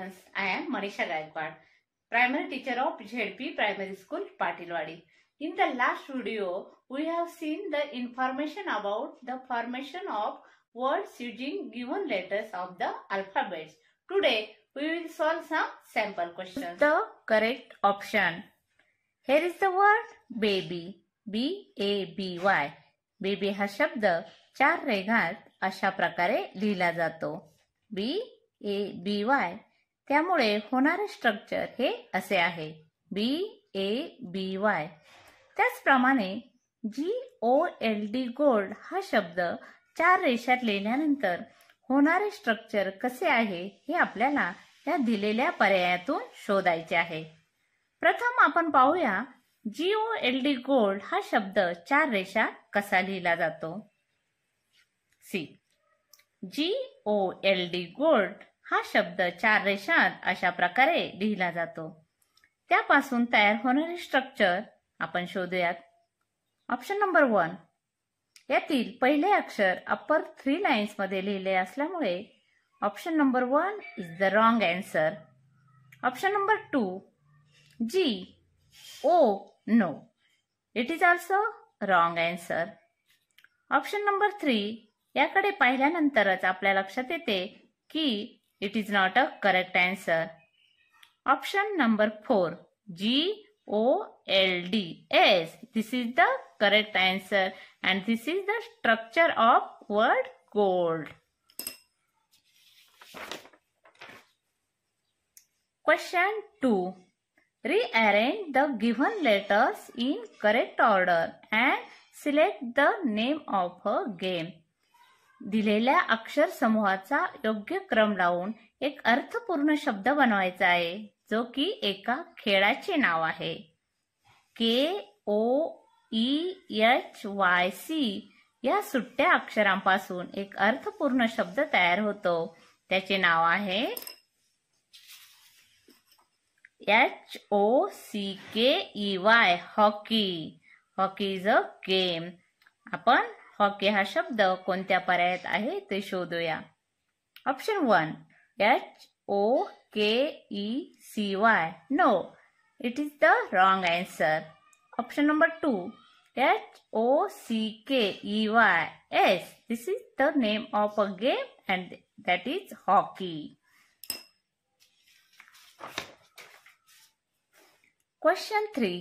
I am Manisha Gaikwad primary teacher of Z P primary school Patilwadi in the last video we have seen the information about the formation of words using given letters of the alphabet today we will solve some sample question the correct option here is the word baby B A B Y baby हा शब्द चार रेघात अशा प्रकारे लिहिला जातो बी A B Y त्यामुळे होणारे structure हे असे आहे बी ए बी वाय त्याचप्रमाणे G O L D gold हा शब्द चार रेषात लिहिल्यानंतर होणारे स्ट्रक्चर कसे आहे हे आपल्याला या दिलेल्या पर्यायातून शोधायचे आहे प्रथम आपण पाहूया G O L D gold हा शब्द चार रेषा कसा लिहिला जातो C G O L D gold हा शब्द चार रेषांत अशा प्रकारे लिहिला जातो त्यापासून तयार होणारे स्ट्रक्चर आपण शोधूयात ऑप्शन नंबर वन यातील पहिले अक्षर अप्पर थ्री मध्ये लिहिले असल्यामुळे option number one is the wrong answer option number two G O no it is also wrong answer option number three याकडे पाहिल्यानंतरच आपल्या लक्षात येते की It is not a correct answer. Option number 4. G O L D. Yes, this is the correct answer and this is the structure of word gold. Question 2. Rearrange the given letters in correct order and select the name of a game. दिलेल्या अक्षर समूहाचा योग्य क्रम लावून एक अर्थपूर्ण शब्द बनवायचा आहे जो की एका खेळाचे नाव आहे K O E H Y C या सुट्ट्या अक्षरांपासून एक अर्थपूर्ण शब्द तयार होतो त्याचे नाव आहे H O C K E Y hockey hockey is a game आपण हॉकी हा शब्द कोणत्या पर्यायात आहे ते शोधूया option one H O K E C Y no it is the wrong answer option number two H O C K E Y yes this is the name of a game and that is hockey question three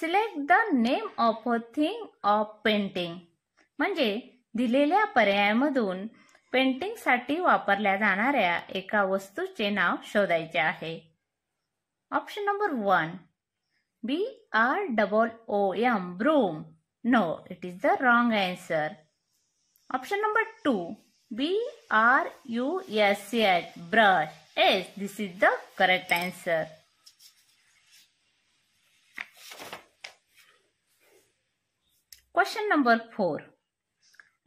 select the name of a thing of painting म्हणजे दिलेल्या पर्यायामधून पेंटिंगसाठी वापरल्या जाणाऱ्या एका वस्तूचे नाव शोधायचे आहे option number one B R double O M broom no it is the wrong answer option number two B R U S H brush yes this is the correct answer question number four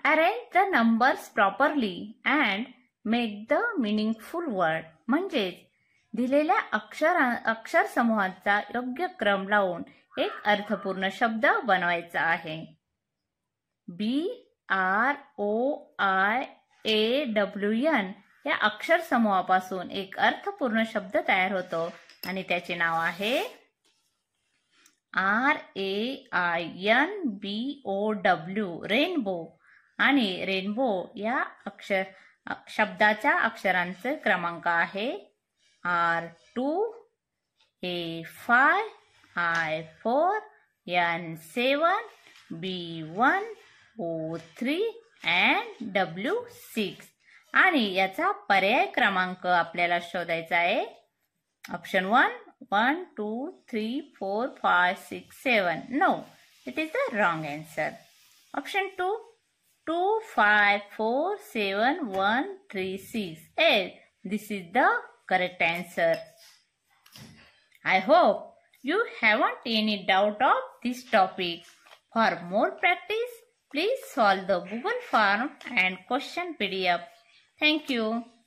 arrange the numbers properly and make the meaningful word म्हणजेच दिलेल्या अक्षर अक्षर समूहाचा योग्य क्रम लावून एक अर्थपूर्ण शब्द बनवायचा आहे B R O I A W N या अक्षर समूहापासून एक अर्थपूर्ण शब्द तयार होतो आणि त्याचे नाव आहे R A I N B O W rainbow आणि रेनबो या अक्षर शब्दाच्या अक्षरांचे क्रमांक आहे R two A five I four N seven B one O three and W six आणि याचा पर्याय क्रमांक आपल्याला शोधायचा आहे option one one two three four five six seven no it is the wrong answer option two two five four seven one three six eight. This is the correct answer. I hope you haven't any doubt of this topic. For more practice, please solve the Google form and question PDF. Thank you.